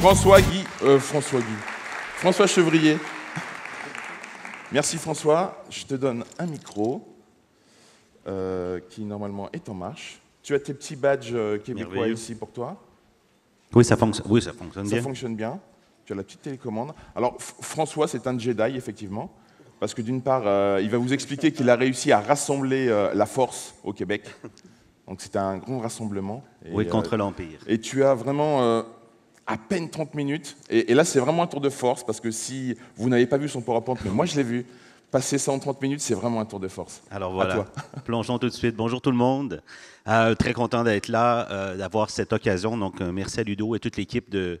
François Guy, euh, François Guy, François Chevrier. Merci François, je te donne un micro euh, qui normalement est en marche. Tu as tes petits badges euh, québécois ici pour toi oui ça, fonctionne, oui, ça fonctionne bien. Ça fonctionne bien. Tu as la petite télécommande. Alors, François, c'est un Jedi, effectivement, parce que d'une part, il va vous expliquer qu'il a réussi à rassembler la force au Québec. Donc c'était un grand rassemblement. oui, contre euh, l'Empire. Et tu as vraiment euh, à peine 30 minutes. Et, là, c'est vraiment un tour de force, parce que si vous n'avez pas vu son PowerPoint, mais moi je l'ai vu, passer ça en 30 minutes, c'est vraiment un tour de force. Alors voilà, plongeons tout de suite. Bonjour tout le monde. Euh, très content d'être là, d'avoir cette occasion. Donc merci à Ludo et toute l'équipe de,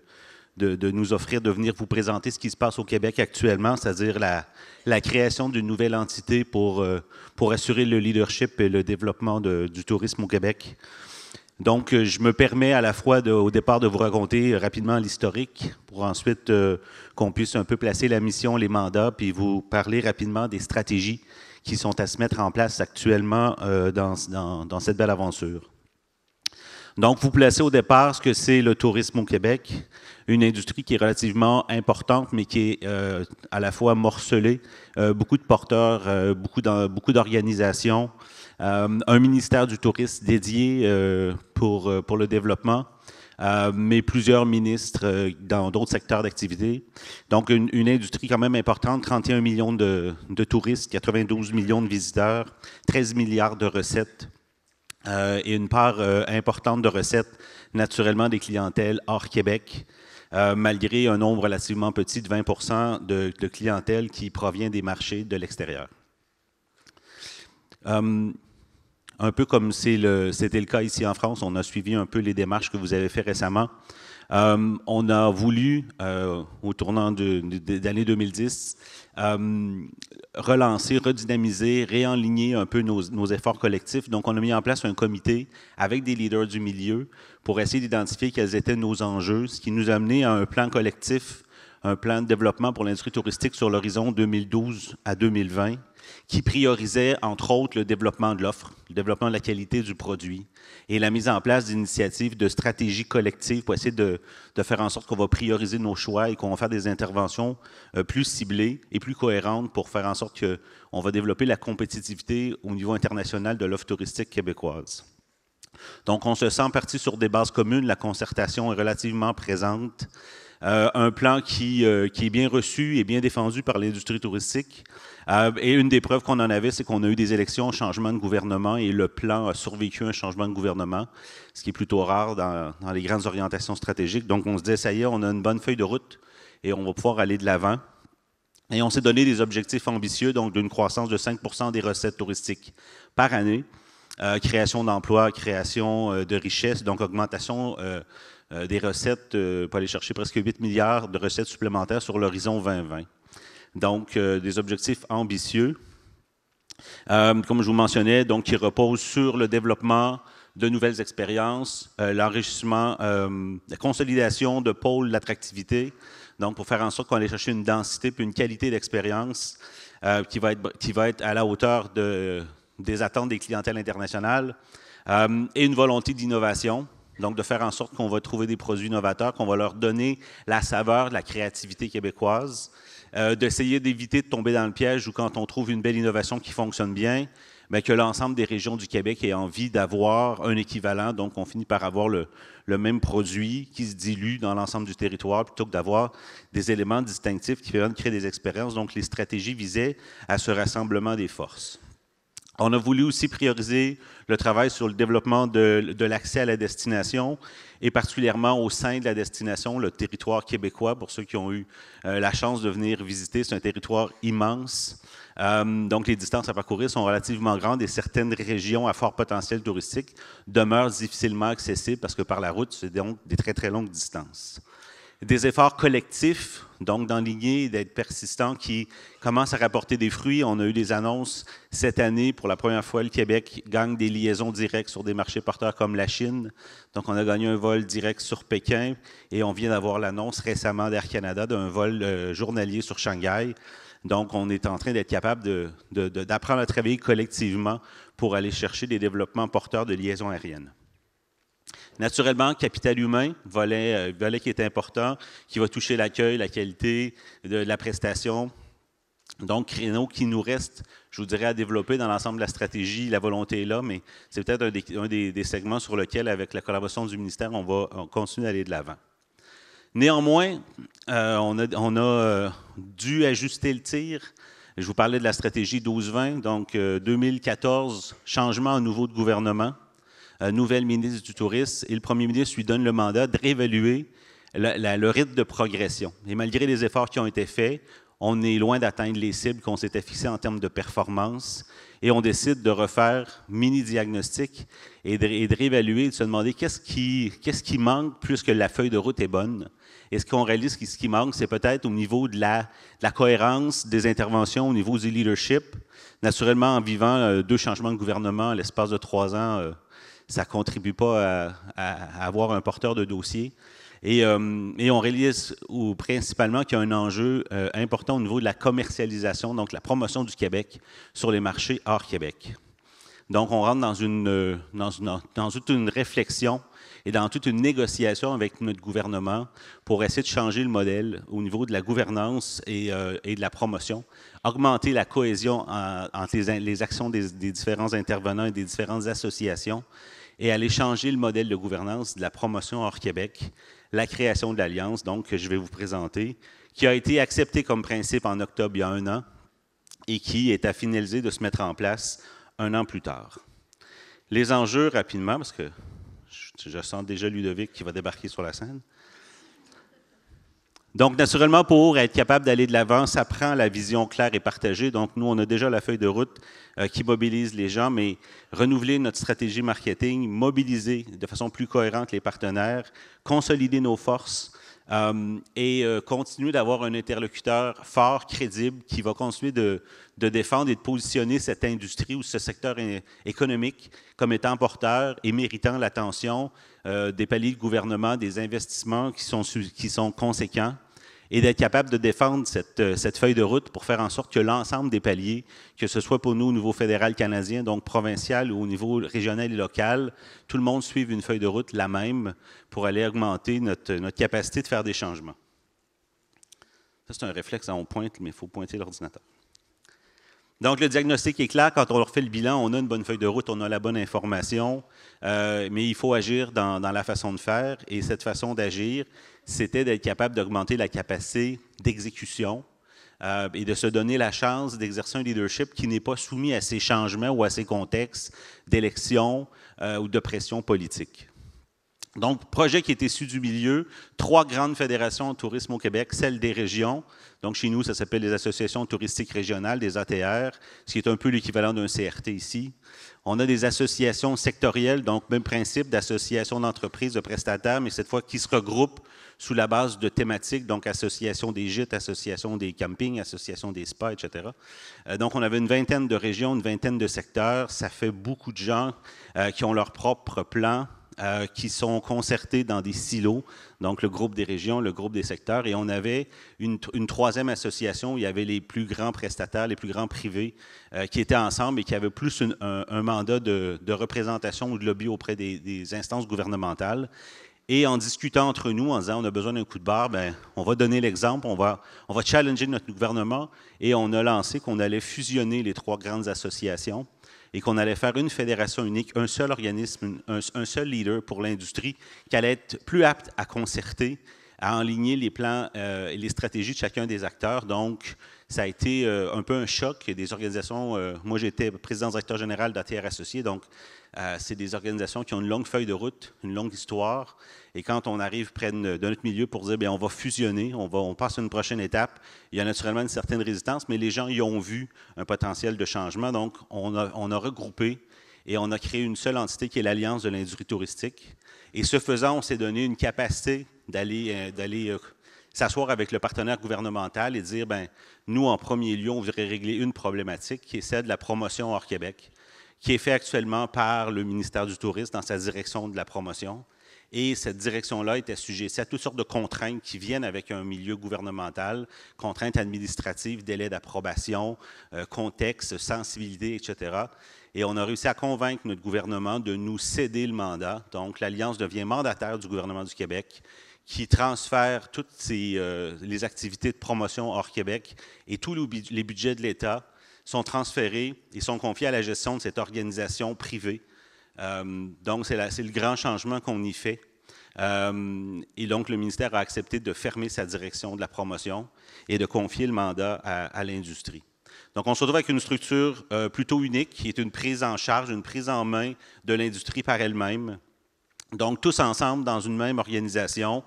de, nous offrir de venir vous présenter ce qui se passe au Québec actuellement, c'est-à-dire la, création d'une nouvelle entité pour, euh, pour assurer le leadership et le développement du tourisme au Québec. Donc, euh, je me permets à la fois au départ de vous raconter rapidement l'historique pour ensuite euh, qu'on puisse un peu placer la mission, les mandats, puis vous parler rapidement des stratégies qui sont à se mettre en place actuellement dans, dans cette belle aventure. Donc, vous placez au départ ce que c'est le tourisme au Québec, une industrie qui est relativement importante, mais qui est euh, à la fois morcelée, euh, beaucoup de porteurs, euh, beaucoup, d'organisations, un ministère du tourisme dédié pour, pour le développement. mais plusieurs ministres dans d'autres secteurs d'activité. Donc, une, industrie quand même importante, 31 millions de, de, touristes, 92 millions de visiteurs, 13 milliards de recettes. Euh, et une part euh, importante de recettes naturellement des clientèles hors Québec, euh, malgré un nombre relativement petit de 20 de, clientèle qui provient des marchés de l'extérieur. Hum, un peu comme c'était le, le cas ici en France, on a suivi un peu les démarches que vous avez faites récemment euh, on a voulu, euh, au tournant de, l'année 2010, euh, relancer, redynamiser, réaligner un peu nos, nos, efforts collectifs. Donc, on a mis en place un comité avec des leaders du milieu pour essayer d'identifier quels étaient nos enjeux, ce qui nous a amené à un plan collectif, un plan de développement pour l'industrie touristique sur l'horizon 2012 à 2020 qui priorisait, entre autres, le développement de l'offre, le développement de la qualité du produit et la mise en place d'initiatives de stratégies collectives pour essayer de, faire en sorte qu'on va prioriser nos choix et qu'on va faire des interventions euh, plus ciblées et plus cohérentes pour faire en sorte qu'on va développer la compétitivité au niveau international de l'offre touristique québécoise. Donc, on se sent parti sur des bases communes, la concertation est relativement présente, euh, un plan euh, qui est bien reçu et bien défendu par l'industrie touristique, euh, et une des preuves qu'on en avait, c'est qu'on a eu des élections, changement de gouvernement, et le plan a survécu à un changement de gouvernement, ce qui est plutôt rare dans, les grandes orientations stratégiques. Donc on se dit, ça y est, on a une bonne feuille de route et on va pouvoir aller de l'avant. Et on s'est donné des objectifs ambitieux, donc d'une croissance de 5 des recettes touristiques par année, euh, création d'emplois, création euh, de richesses, donc augmentation des recettes, pour aller chercher presque 8 milliards de recettes supplémentaires sur l'horizon 2020. Donc, euh, des objectifs ambitieux. Euh, comme je vous mentionnais, donc, qui reposent sur le développement de nouvelles expériences, euh, l'enrichissement, la consolidation de pôles d'attractivité, donc pour faire en sorte qu'on ait chercher une densité puis une qualité d'expérience qui, va être, qui va être à la hauteur de, des attentes des clientèles internationales et une volonté d'innovation. Donc, de faire en sorte qu'on va trouver des produits novateurs, qu'on va leur donner la saveur de la créativité québécoise. Euh, d'essayer d'éviter de tomber dans le piège où quand on trouve une belle innovation qui fonctionne bien, mais ben, que l'ensemble des régions du Québec ait envie d'avoir un équivalent. Donc, on finit par avoir le, le même produit qui se dilue dans l'ensemble du territoire plutôt que d'avoir des éléments distinctifs qui permettent de créer des expériences. Donc, les stratégies visaient à ce rassemblement des forces. On a voulu aussi prioriser le travail sur le développement de, l'accès à la destination et particulièrement au sein de la destination, le territoire québécois, pour ceux qui ont eu euh, la chance de venir visiter. C'est un territoire immense. Euh, donc, les distances à parcourir sont relativement grandes et certaines régions à fort potentiel touristique demeurent difficilement accessibles parce que par la route, c'est donc des très, très longues distances des efforts collectifs, donc d'enligner, d'être persistant, qui commencent à rapporter des fruits. On a eu des annonces cette année. Pour la première fois, le Québec gagne des liaisons directes sur des marchés porteurs comme la Chine. Donc, on a gagné un vol direct sur Pékin et on vient d'avoir l'annonce récemment d'Air Canada d'un vol euh, journalier sur Shanghai. Donc, on est en train d'être capable d'apprendre à travailler collectivement pour aller chercher des développements porteurs de liaisons aériennes. Naturellement, capital humain, euh, volet, qui est important, qui va toucher l'accueil, la qualité de la prestation. Donc, créneau qui nous reste, je vous dirais, à développer dans l'ensemble de la stratégie. La volonté est là, mais c'est peut-être un, des, segments sur lequel, avec la collaboration du ministère, on va continuer d'aller de l'avant. Néanmoins, euh, on a, euh, dû ajuster le tir. Je vous parlais de la stratégie 12-20, donc 2014, changement à nouveau de gouvernement. Euh, nouvelle ministre du Tourisme, et le premier ministre lui donne le mandat de réévaluer le rythme de progression. Et malgré les efforts qui ont été faits, on est loin d'atteindre les cibles qu'on s'était fixées en termes de performance et on décide de refaire mini-diagnostic et, de, réévaluer, de se demander qu'est-ce qui, manque plus manque la feuille de route est bonne. Et ce qu'on réalise ce qui manque, c'est peut-être au niveau de la, cohérence des interventions, au niveau du leadership. Naturellement, en vivant euh, deux changements de gouvernement à l'espace de trois ans, euh, ça ne contribue pas à, avoir un porteur de dossier. Euh, et, on réalise ou, principalement qu'il y a un enjeu euh, important au niveau de la commercialisation, donc la promotion du Québec sur les marchés hors Québec. Donc, on rentre dans une, euh, dans une, dans une réflexion et dans toute une négociation avec notre gouvernement pour essayer de changer le modèle au niveau de la gouvernance et, euh, de la promotion, augmenter la cohésion entre les, actions des, des, différents intervenants et des différentes associations et aller changer le modèle de gouvernance de la promotion hors Québec, la création de l'Alliance, donc, que je vais vous présenter, qui a été acceptée comme principe en octobre il y a un an et qui est à finaliser de se mettre en place un an plus tard. Les enjeux, rapidement, parce que je sens déjà Ludovic qui va débarquer sur la scène. Donc, naturellement, pour être capable d'aller de l'avant, ça prend la vision claire et partagée. Donc, nous, on a déjà la feuille de route euh, qui mobilise les gens, mais renouveler notre stratégie marketing, mobiliser de façon plus cohérente les partenaires, consolider nos forces, euh, et euh, continuer d'avoir un interlocuteur fort, crédible, qui va continuer de, défendre et de positionner cette industrie ou ce secteur économique comme étant porteur et méritant l'attention euh, des paliers de gouvernement, des investissements qui sont conséquents et d'être capable de défendre euh, cette, feuille de route pour faire en sorte que l'ensemble des paliers, que ce soit pour nous au niveau fédéral canadien, donc provincial ou au niveau régional et local, tout le monde suive une feuille de route la même pour aller augmenter notre, euh, capacité de faire des changements. Ça, c'est un réflexe, on pointe, mais il faut pointer l'ordinateur. Donc, le diagnostic est clair. Quand on leur fait le bilan, on a une bonne feuille de route, on a la bonne information, euh, mais il faut agir dans, dans, la façon de faire. Et cette façon d'agir, c'était d'être capable d'augmenter la capacité d'exécution euh, et de se donner la chance d'exercer un leadership qui n'est pas soumis à ces changements ou à ces contextes d'élection euh, ou de pression politique. Donc, projet qui est issu du milieu, trois grandes fédérations de tourisme au Québec, celle des régions. Donc, chez nous, ça s'appelle les associations touristiques régionales, des ATR, ce qui est un peu l'équivalent d'un CRT ici. On a des associations sectorielles, donc même principe d'associations d'entreprises, de prestataires, mais cette fois qui se regroupent sous la base de thématiques, donc association des gîtes, association des campings, association des spas, etc. Euh, donc, on avait une vingtaine de régions, une vingtaine de secteurs. Ça fait beaucoup de gens euh, qui ont leur propre plan. Euh, qui sont concertés dans des silos, donc le groupe des régions, le groupe des secteurs. Et on avait une, troisième association où il y avait les plus grands prestataires, les plus grands privés qui étaient ensemble et qui avaient plus un, mandat de, représentation ou de lobby auprès des instances gouvernementales. Et en discutant entre nous, en disant on a besoin d'un coup de barre, ben, on va donner l'exemple, on va, on va challenger notre gouvernement. Et on a lancé qu'on allait fusionner les trois grandes associations et qu'on allait faire une fédération unique, un seul organisme, un, seul leader pour l'industrie qui allait être plus apte à concerter, à enligner les plans euh, et les stratégies de chacun des acteurs. Donc, ça a été euh, un peu un choc des organisations. Euh, moi, j'étais président directeur général d'ATR Associé, donc euh, c'est des organisations qui ont une longue feuille de route, une longue histoire. Et quand on arrive près de, notre milieu pour dire, bien, on va fusionner, on, va, on passe à une prochaine étape, il y a naturellement une certaine résistance, mais les gens y ont vu un potentiel de changement. Donc, on a, regroupé et on a créé une seule entité qui est l'Alliance de l'industrie touristique. Et ce faisant, on s'est donné une capacité d'aller, euh, d'aller euh, s'asseoir avec le partenaire gouvernemental et dire, ben, nous, en premier lieu, on voudrait régler une problématique qui est celle de la promotion hors Québec qui est fait actuellement par le ministère du Tourisme dans sa direction de la promotion. Et cette direction-là est assujettie à toutes sortes de contraintes qui viennent avec un milieu gouvernemental, contraintes administratives, délais d'approbation, euh, contexte, sensibilité, etc. Et on a réussi à convaincre notre gouvernement de nous céder le mandat. Donc, l'Alliance devient mandataire du gouvernement du Québec qui transfère toutes euh, les activités de promotion hors Québec et tous les budgets de l'État sont transférés et sont confiés à la gestion de cette organisation privée. Euh, donc, c'est le grand changement qu'on y fait. Euh, et donc, le ministère a accepté de fermer sa direction de la promotion et de confier le mandat à, l'industrie. Donc, on se retrouve avec une structure euh, plutôt unique qui est une prise en charge, une prise en main de l'industrie par elle-même. Donc, tous ensemble dans une même organisation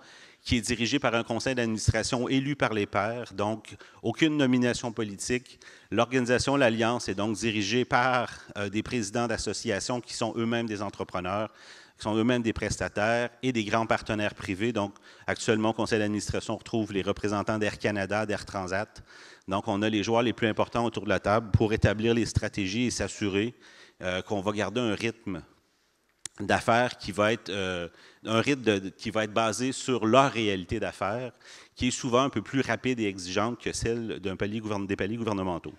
qui est dirigé par un conseil d'administration élu par les pairs, donc aucune nomination politique. L'organisation, l'Alliance, est donc dirigée par euh, des présidents d'associations qui sont eux-mêmes des entrepreneurs, qui sont eux-mêmes des prestataires et des grands partenaires privés. Donc, actuellement, au conseil d'administration, retrouve les représentants d'Air Canada, d'Air Transat. Donc, on a les joueurs les plus importants autour de la table pour établir les stratégies et s'assurer euh, qu'on va garder un rythme d'affaires qui va être euh, un rythme qui va être basé sur leur réalité d'affaires, qui est souvent un peu plus rapide et exigeante que celle des paliers gouvernementaux.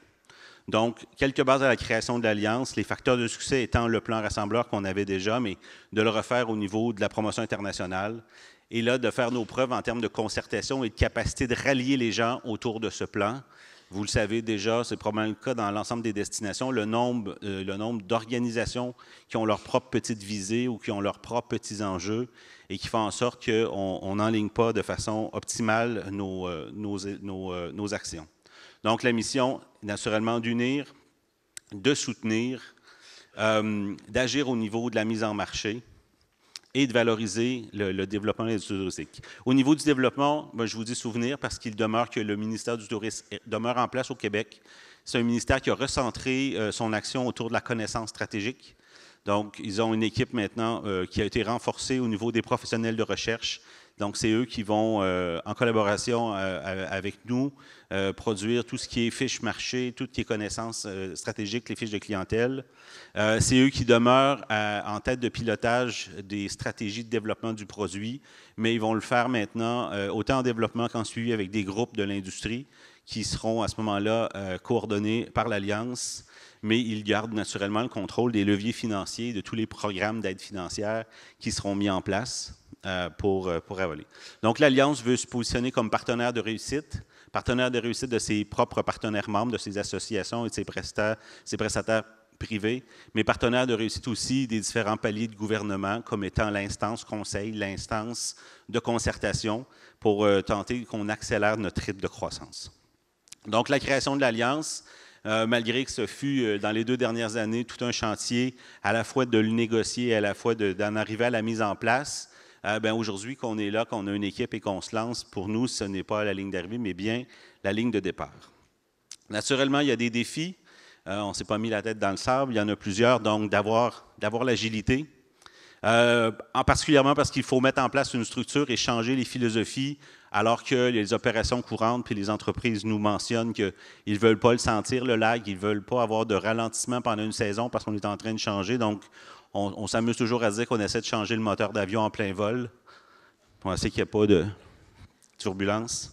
Donc, quelques bases à la création de l'Alliance, les facteurs de succès étant le plan rassembleur qu'on avait déjà, mais de le refaire au niveau de la promotion internationale, et là, de faire nos preuves en termes de concertation et de capacité de rallier les gens autour de ce plan, vous le savez déjà, c'est probablement le cas dans l'ensemble des destinations, le nombre, euh, le nombre d'organisations qui ont leur propre petite visée ou qui ont leurs propres petits enjeux et qui font en sorte qu'on n'enligne on pas de façon optimale euh, euh, nos, actions. Donc, la mission, naturellement, d'unir, de soutenir, d'agir au niveau de la mise en marché, et de valoriser le, développement de l'industrie touristique. Au niveau du développement, ben, je vous dis souvenir parce qu'il demeure que le ministère du Tourisme demeure en place au Québec. C'est un ministère qui a recentré euh, son action autour de la connaissance stratégique. Donc, ils ont une équipe maintenant euh, qui a été renforcée au niveau des professionnels de recherche, donc, c'est eux qui vont, euh, en collaboration euh, euh, avec nous, produire tout ce qui est fiches marché, toutes les connaissances stratégiques, les fiches de clientèle. c'est eux qui demeurent en tête de pilotage des stratégies de développement du produit, mais ils vont le faire maintenant autant en développement qu'en suivi avec des groupes de l'industrie qui seront à ce moment-là coordonnés par l'Alliance mais ils gardent naturellement le contrôle des leviers financiers, de tous les programmes d'aide financière qui seront mis en place. Euh, pour, euh, pour Donc, l'Alliance veut se positionner comme partenaire de réussite, partenaire de réussite de ses propres partenaires membres, de ses associations et de ses prestataires, privés, mais partenaire de réussite aussi des différents paliers de gouvernement, comme étant l'instance conseil, l'instance de concertation, pour euh, tenter qu'on accélère notre rythme de croissance. Donc, la création de l'Alliance, malgré que ce fut dans les deux dernières années tout un chantier, à la fois de le négocier et à la fois d'en arriver à la mise en place, euh, ben, aujourd'hui qu'on est là, qu'on a une équipe et qu'on se lance, pour nous, ce n'est pas la ligne d'arrivée, mais bien la ligne de départ. Naturellement, il y a des défis. Euh, on ne s'est pas mis la tête dans le sable. Il y en a plusieurs. Donc, d'avoir l'agilité, euh, en particulièrement parce qu'il faut mettre en place une structure et changer les philosophies, alors que les opérations courantes puis les entreprises nous mentionnent qu'ils ne veulent pas le sentir, le lag, ils ne veulent pas avoir de ralentissement pendant une saison parce qu'on est en train de changer. Donc, on, s'amuse toujours à dire qu'on essaie de changer le moteur d'avion en plein vol. On sait qu'il n'y a pas de turbulence.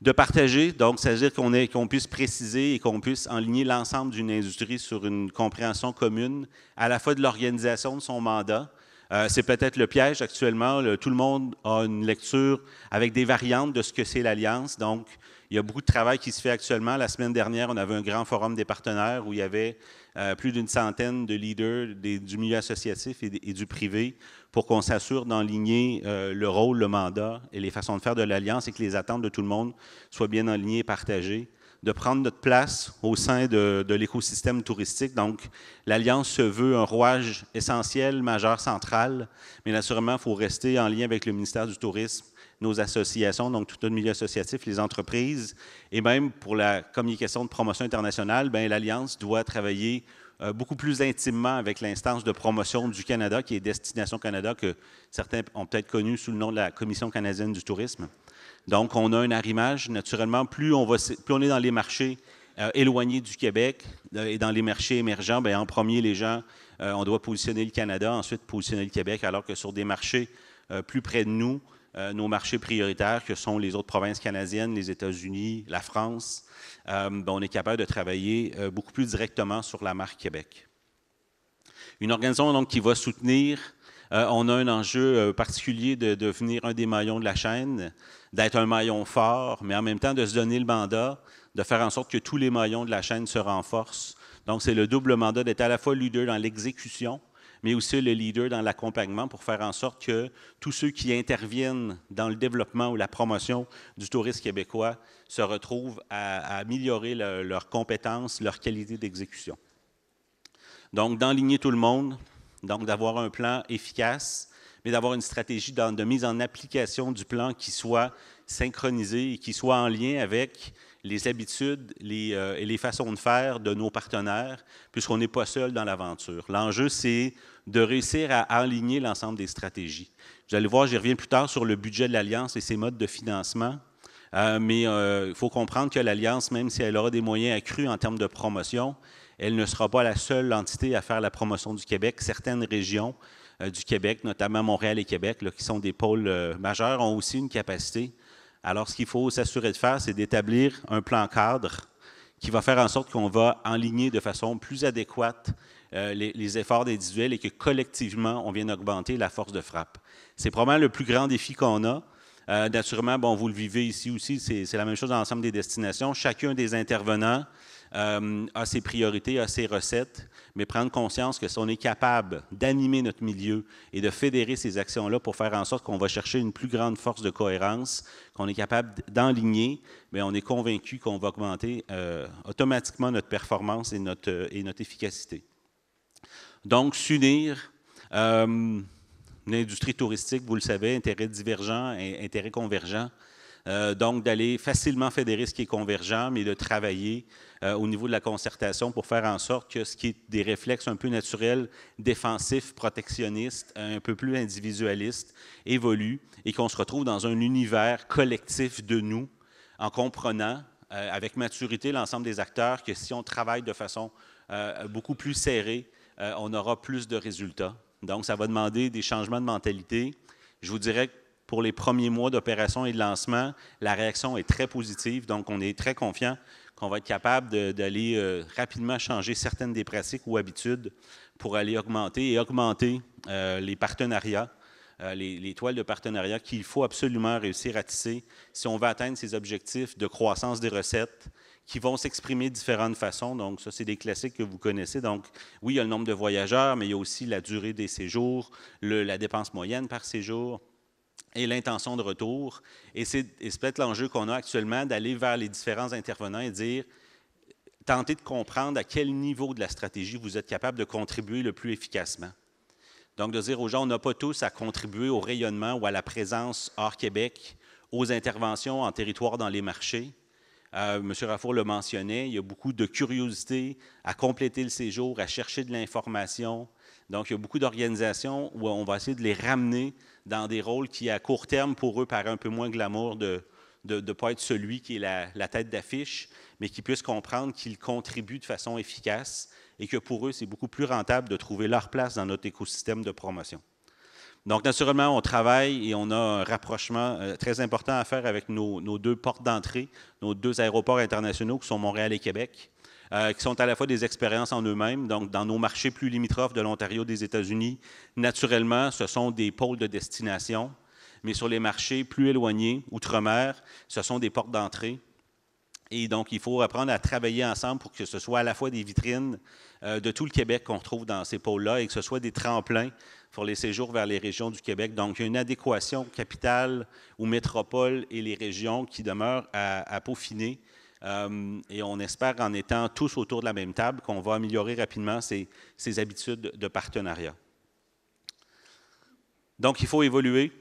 De partager, donc, c'est-à-dire qu'on puisse préciser et qu'on puisse enligner l'ensemble d'une industrie sur une compréhension commune, à la fois de l'organisation de son mandat, euh, c'est peut-être le piège actuellement. tout le monde a une lecture avec des variantes de ce que c'est l'Alliance. Donc, il y a beaucoup de travail qui se fait actuellement. La semaine dernière, on avait un grand forum des partenaires où il y avait euh, plus d'une centaine de leaders du milieu associatif et, du privé pour qu'on s'assure d'enligner euh, le rôle, le mandat et les façons de faire de l'Alliance et que les attentes de tout le monde soient bien alignées, et partagées de prendre notre place au sein de, de l'écosystème touristique. Donc, l'Alliance se veut un rouage essentiel, majeur, central, mais naturellement, il faut rester en lien avec le ministère du Tourisme, nos associations, donc tout notre milieu associatif, les entreprises, et même pour la communication de promotion internationale, ben, l'Alliance doit travailler euh, beaucoup plus intimement avec l'instance de promotion du Canada, qui est Destination Canada, que certains ont peut-être connu sous le nom de la Commission canadienne du tourisme. Donc, on a un arrimage. Naturellement, plus on, va, plus on est dans les marchés euh, éloignés du Québec euh, et dans les marchés émergents, ben, en premier, les gens, on doit positionner le Canada, ensuite positionner le Québec, alors que sur des marchés plus près de nous, euh, nos marchés prioritaires que sont les autres provinces canadiennes, les États-Unis, la France, euh, ben, on est capable de travailler euh, beaucoup plus directement sur la marque Québec. Une organisation donc qui va soutenir, on a un enjeu particulier de, devenir un des maillons de la chaîne, d'être un maillon fort, mais en même temps de se donner le mandat de faire en sorte que tous les maillons de la chaîne se renforcent. Donc c'est le double mandat d'être à la fois leader dans l'exécution, mais aussi le leader dans l'accompagnement pour faire en sorte que tous ceux qui interviennent dans le développement ou la promotion du tourisme québécois se retrouvent à, améliorer leurs compétences, leur qualité d'exécution. Donc, d'enligner tout le monde, donc d'avoir un plan efficace, mais d'avoir une stratégie de mise en application du plan qui soit synchronisée et qui soit en lien avec les habitudes euh, et les façons de faire de nos partenaires, puisqu'on n'est pas seul dans l'aventure. L'enjeu, c'est de réussir à aligner l'ensemble des stratégies. Vous allez voir, j'y reviens plus tard sur le budget de l'Alliance et ses modes de financement. Euh, mais euh, il faut comprendre que l'Alliance, même si elle aura des moyens accrus en termes de promotion, elle ne sera pas la seule entité à faire la promotion du Québec. Certaines régions du Québec, notamment Montréal et Québec, qui sont des pôles majeurs, ont aussi une capacité alors, ce qu'il faut s'assurer de faire, c'est d'établir un plan cadre qui va faire en sorte qu'on va enligner de façon plus adéquate euh, les, efforts efforts individuels et que collectivement, on vienne augmenter la force de frappe. C'est probablement le plus grand défi qu'on a. Euh, naturellement, bon, vous le vivez ici aussi, c'est la même chose dans l'ensemble des destinations. Chacun des intervenants à euh, ses priorités, à ses recettes, mais prendre conscience que si on est capable d'animer notre milieu et de fédérer ces actions-là pour faire en sorte qu'on va chercher une plus grande force de cohérence, qu'on est capable d'enligner, mais on est convaincu qu'on va augmenter euh, automatiquement notre performance et notre, euh, efficacité. Donc, s'unir. L'industrie touristique, vous le savez, intérêts divergents et intérêts convergents. Euh, donc, d'aller facilement fédérer ce qui est convergent, mais de travailler euh, au niveau de la concertation pour faire en sorte que ce qui est des réflexes un peu naturels, défensifs, protectionnistes, euh, un peu plus individualistes, évolue et qu'on se retrouve dans un univers collectif de nous en comprenant avec maturité l'ensemble des acteurs que si on travaille de façon beaucoup plus serrée, on aura plus de résultats. Donc, ça va demander des changements de mentalité. Je vous dirais que pour les premiers mois d'opération et de lancement, la réaction est très positive, donc on est très confiant qu'on va être capable d'aller euh, rapidement changer certaines des pratiques ou habitudes pour aller augmenter et augmenter euh, les partenariats, euh, les, toiles de partenariat qu'il faut absolument réussir à tisser si on veut atteindre ces objectifs de croissance des recettes qui vont s'exprimer de différentes façons. Donc, ça, c'est des classiques que vous connaissez. Donc, oui, il y a le nombre de voyageurs, mais il y a aussi la durée des séjours, la dépense moyenne par séjour, et l'intention de retour. Et c'est peut-être l'enjeu qu'on a actuellement d'aller vers les différents intervenants et dire, tenter de comprendre à quel niveau de la stratégie vous êtes capable de contribuer le plus efficacement. Donc, de dire aux gens, on n'a pas tous à contribuer au rayonnement ou à la présence hors Québec, aux interventions en territoire dans les marchés. monsieur M. Raffour le mentionnait, il y a beaucoup de curiosité à compléter le séjour, à chercher de l'information, donc, il y a beaucoup d'organisations où on va essayer de les ramener dans des rôles qui, à court terme, pour eux, paraît un peu moins glamour de ne de, pas être celui qui est la, tête d'affiche, mais qui puissent comprendre qu'ils contribuent de façon efficace et que pour eux, c'est beaucoup plus rentable de trouver leur place dans notre écosystème de promotion. Donc, naturellement, on travaille et on a un rapprochement euh, très important à faire avec nos, nos deux portes d'entrée, nos deux aéroports internationaux qui sont Montréal et Québec. Euh, qui sont à la fois des expériences en eux-mêmes, donc dans nos marchés plus limitrophes de l'Ontario des États-Unis, naturellement, ce sont des pôles de destination, mais sur les marchés plus éloignés, outre-mer, ce sont des portes d'entrée. Et donc, il faut apprendre à travailler ensemble pour que ce soit à la fois des vitrines euh, de tout le Québec qu'on trouve dans ces pôles-là et que ce soit des tremplins pour les séjours vers les régions du Québec. Donc, il y a une adéquation capitale ou métropole et les régions qui demeurent à, à peaufiner euh, et on espère, en étant tous autour de la même table, qu'on va améliorer rapidement ces, habitudes de partenariat. Donc, il faut évoluer.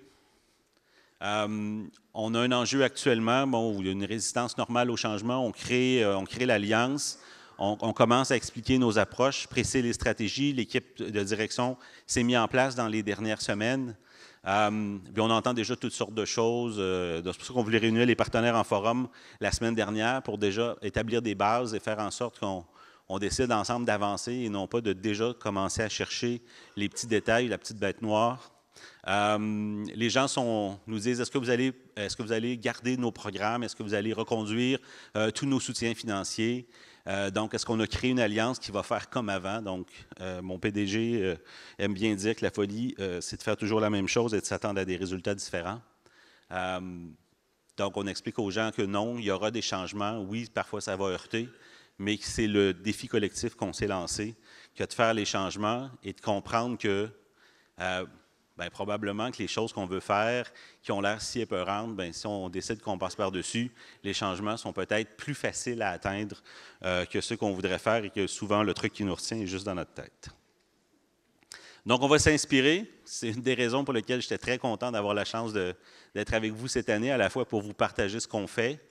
Euh, on a un enjeu actuellement, bon, une résistance normale au changement, on crée, euh, crée l'alliance, on, commence à expliquer nos approches, presser les stratégies, l'équipe de direction s'est mise en place dans les dernières semaines. Euh, on entend déjà toutes sortes de choses. Euh, c'est pour ça qu'on voulait réunir les partenaires en forum la semaine dernière pour déjà établir des bases et faire en sorte qu'on décide ensemble d'avancer et non pas de déjà commencer à chercher les petits détails, la petite bête noire. Euh, les gens sont, nous disent est-ce que, vous allez, garder nos programmes Est-ce que vous allez reconduire euh, tous nos soutiens financiers euh, donc, est-ce qu'on a créé une alliance qui va faire comme avant? Donc, mon PDG aime bien dire que la folie, c'est de faire toujours la même chose et de s'attendre à des résultats différents. donc, on explique aux gens que non, il y aura des changements. Oui, parfois ça va heurter, mais c'est le défi collectif qu'on s'est lancé, que de faire les changements et de comprendre que ben, probablement que les choses qu'on veut faire, qui ont l'air si épeurantes, ben, si on décide qu'on passe par-dessus, les changements sont peut-être plus faciles à atteindre euh, que ceux qu'on voudrait faire et que souvent le truc qui nous retient est juste dans notre tête. Donc, on va s'inspirer. C'est une des raisons pour lesquelles j'étais très content d'avoir la chance d'être avec vous cette année, à la fois pour vous partager ce qu'on fait,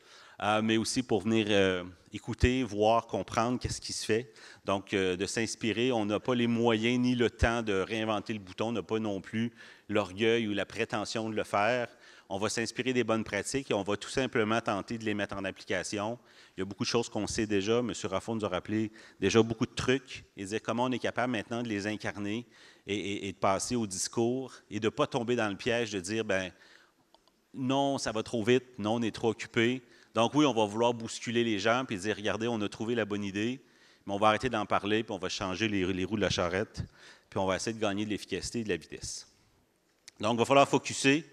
euh, mais aussi pour venir euh, écouter, voir, comprendre qu'est-ce qui se fait. Donc, euh, de s'inspirer, on n'a pas les moyens ni le temps de réinventer le bouton, on n'a pas non plus l'orgueil ou la prétention de le faire. On va s'inspirer des bonnes pratiques et on va tout simplement tenter de les mettre en application. Il y a beaucoup de choses qu'on sait déjà. M. Raffon nous a rappelé déjà beaucoup de trucs Il disait comment on est capable maintenant de les incarner et, et de passer au discours et de ne pas tomber dans le piège de dire, ben non, ça va trop vite, non, on est trop occupé. Donc oui, on va vouloir bousculer les gens puis dire, regardez, on a trouvé la bonne idée, mais on va arrêter d'en parler, puis on va changer les, roues de la charrette, puis on va essayer de gagner de l'efficacité et de la vitesse. Donc il va falloir focuser.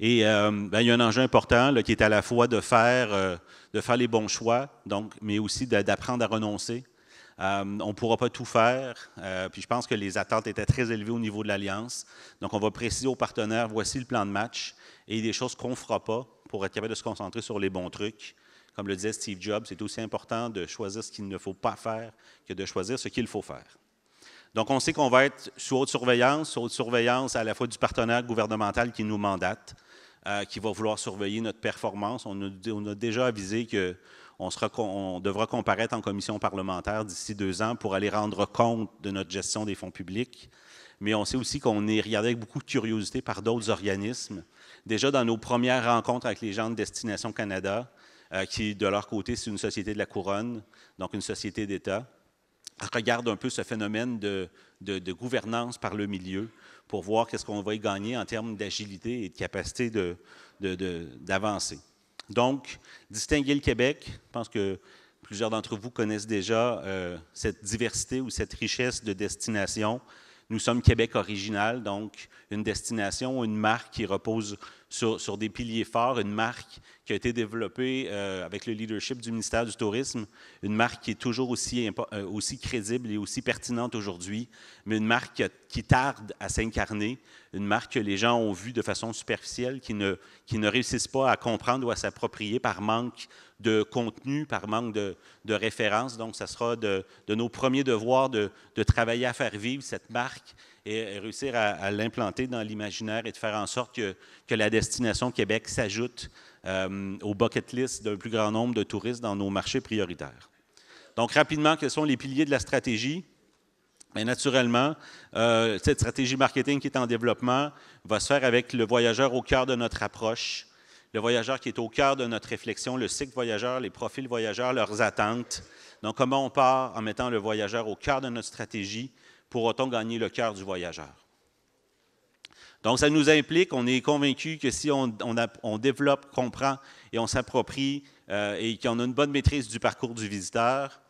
Et euh, ben, il y a un enjeu important qui est à la fois de faire, euh, de faire les bons choix, mais aussi d'apprendre à renoncer. Euh, on ne pourra pas tout faire. Euh, puis je pense que les attentes étaient très élevées au niveau de l'Alliance. Donc, on va préciser aux partenaires, voici le plan de match et des choses qu'on ne fera pas pour être capable de se concentrer sur les bons trucs. Comme le disait Steve Jobs, c'est aussi important de choisir ce qu'il ne faut pas faire que de choisir ce qu'il faut faire. Donc, on sait qu'on va être sous haute surveillance, sous haute surveillance à la fois du partenaire gouvernemental qui nous mandate, euh, qui va vouloir surveiller notre performance. On on a déjà avisé que on, devra comparaître en commission parlementaire d'ici deux ans pour aller rendre compte de notre gestion des fonds publics. Mais on sait aussi qu'on est regardé avec beaucoup de curiosité par d'autres organismes. Déjà dans nos premières rencontres avec les gens de Destination Canada, euh, qui de leur côté, c'est une société de la couronne, donc une société d'État, regardent un peu ce phénomène de, gouvernance par le milieu pour voir qu'est-ce qu'on va y gagner en termes d'agilité et de capacité d'avancer. Donc, distinguer le Québec, je pense que plusieurs d'entre vous connaissent déjà euh, cette diversité ou cette richesse de destination. Nous sommes Québec original, donc une destination, une marque qui repose sur, des piliers forts, une marque qui a été développée euh, avec le leadership du ministère du Tourisme, une marque qui est toujours aussi, euh, crédible et aussi pertinente aujourd'hui, mais une marque qui, tarde à s'incarner, une marque que les gens ont vue de façon superficielle, qui ne, réussissent pas à comprendre ou à s'approprier par manque de contenu, par manque de, référence. Donc, ça sera de, nos premiers devoirs de travailler à faire vivre cette marque et, réussir à, l'implanter dans l'imaginaire et de faire en sorte que, la destination Québec s'ajoute euh, au bucket list d'un plus grand nombre de touristes dans nos marchés prioritaires. Donc, rapidement, quels sont les piliers de la stratégie? Bien, naturellement, euh, cette stratégie marketing qui est en développement va se faire avec le voyageur au cœur de notre approche, le voyageur qui est au cœur de notre réflexion, le cycle voyageur, les profils voyageurs, leurs attentes. Donc, comment on part en mettant le voyageur au cœur de notre stratégie, pourra-t-on gagner le cœur du voyageur. Donc, ça nous implique, on est convaincu que si on, développe, comprend et on s'approprie euh, et qu'on a une bonne maîtrise du parcours du visiteur,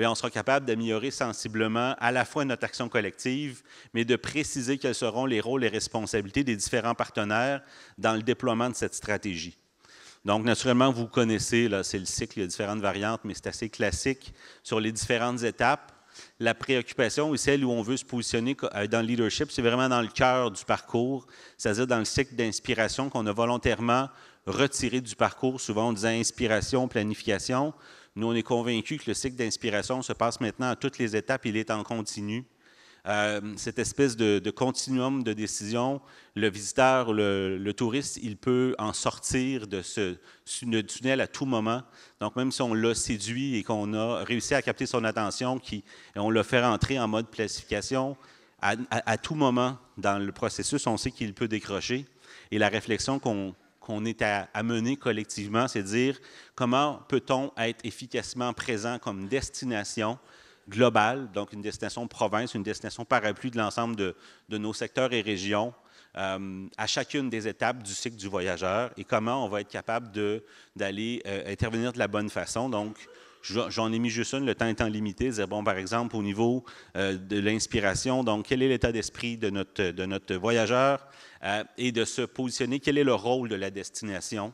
on sera capable d'améliorer sensiblement à la fois notre action collective, mais de préciser quels seront les rôles et responsabilités des différents partenaires dans le déploiement de cette stratégie. Donc, naturellement, vous connaissez, là, c'est le cycle, il y a différentes variantes, mais c'est assez classique sur les différentes étapes la préoccupation et celle où on veut se positionner euh, dans le leadership, c'est vraiment dans le cœur du parcours, c'est-à-dire dans le cycle d'inspiration qu'on a volontairement retiré du parcours. Souvent, on disait inspiration, planification. Nous, on est convaincus que le cycle d'inspiration se passe maintenant à toutes les étapes, il est en continu. Euh, cette espèce de, continuum de décision, le visiteur, le, le, touriste, il peut en sortir de ce tunnel à tout moment. Donc, même si on l'a séduit et qu'on a réussi à capter son attention, qui, et on l'a fait rentrer en mode planification, à, tout moment dans le processus, on sait qu'il peut décrocher. Et la réflexion qu'on est à, à, mener collectivement, c'est de dire comment peut-on être efficacement présent comme destination globale, donc une destination province, une destination parapluie de l'ensemble de, nos secteurs et régions euh, à chacune des étapes du cycle du voyageur et comment on va être capable d'aller euh, intervenir de la bonne façon. Donc, J'en ai mis juste une, le temps étant limité. Dire, bon, par exemple, au niveau euh, de l'inspiration, donc quel est l'état d'esprit de notre, de notre voyageur et de se positionner, quel est le rôle de la destination.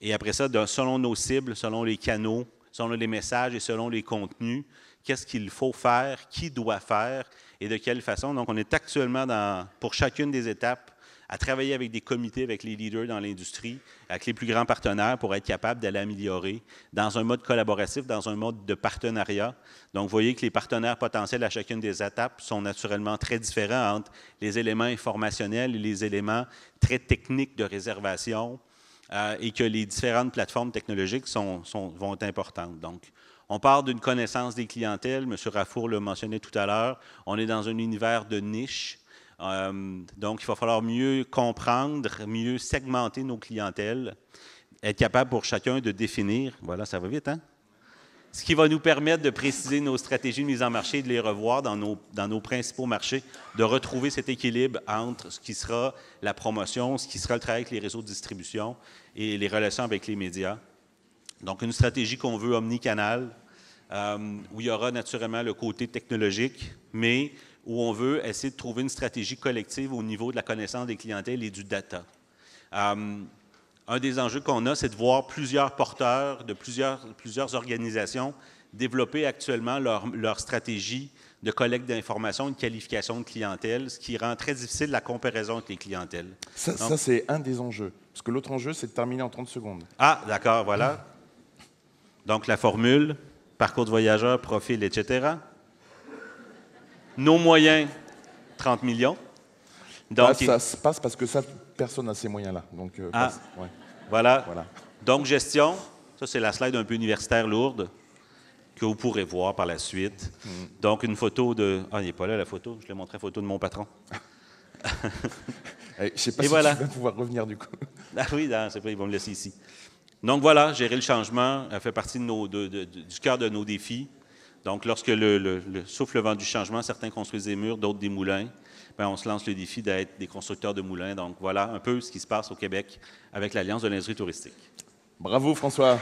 Et après ça, selon nos cibles, selon les canaux, selon les messages et selon les contenus, qu'est-ce qu'il faut faire, qui doit faire et de quelle façon. Donc, on est actuellement pour chacune des étapes à travailler avec des comités, avec les leaders dans l'industrie, avec les plus grands partenaires pour être capable d'aller améliorer dans un mode collaboratif, dans un mode de partenariat. Donc, vous voyez que les partenaires potentiels à chacune des étapes sont naturellement très différents entre les éléments informationnels et les éléments très techniques de réservation euh, et que les différentes plateformes technologiques sont, sont, vont être importantes. Donc, on parle d'une connaissance des clientèles. M. Raffour le mentionnait tout à l'heure. On est dans un univers de niche. Euh, donc, il va falloir mieux comprendre, mieux segmenter nos clientèles, être capable pour chacun de définir. Voilà, ça va vite, hein? Ce qui va nous permettre de préciser nos stratégies de mise en marché et de les revoir dans nos, dans nos principaux marchés, de retrouver cet équilibre entre ce qui sera la promotion, ce qui sera le travail avec les réseaux de distribution et les relations avec les médias. Donc, une stratégie qu'on veut omnicanale, euh, où il y aura naturellement le côté technologique, mais où on veut essayer de trouver une stratégie collective au niveau de la connaissance des clientèles et du data. Euh, un des enjeux qu'on a, c'est de voir plusieurs porteurs de plusieurs, plusieurs organisations développer actuellement leur, leur stratégie de collecte d'informations, de qualification de clientèle, ce qui rend très difficile la comparaison avec les clientèles. Ça, ça c'est un des enjeux. Parce que l'autre enjeu, c'est de terminer en 30 secondes. Ah, d'accord, voilà. Donc la formule, parcours de voyageur, profil, etc. Nos moyens, 30 millions. Donc, ça se passe parce que ça, personne n'a ces moyens-là. Donc, euh, ah. voilà. Donc gestion, ça c'est la slide un peu universitaire lourde que vous pourrez voir par la suite. Mm. Donc une photo de... Ah, il n'est pas là la photo, je lui ai montré photo de mon patron. Eh, je ne sais pas si voilà. tu pouvoir revenir du coup. Ah oui, c'est vrai, ils vont me laisser ici. Donc voilà, gérer le changement euh, fait partie du cœur de nos défis. Donc lorsque le, souffle vent du changement, certains construisent des murs, d'autres des moulins. Ben, on se lance le défi d'être des constructeurs de moulins. Donc voilà un peu ce qui se passe au Québec avec l'Alliance de l'industrie touristique. Bravo François.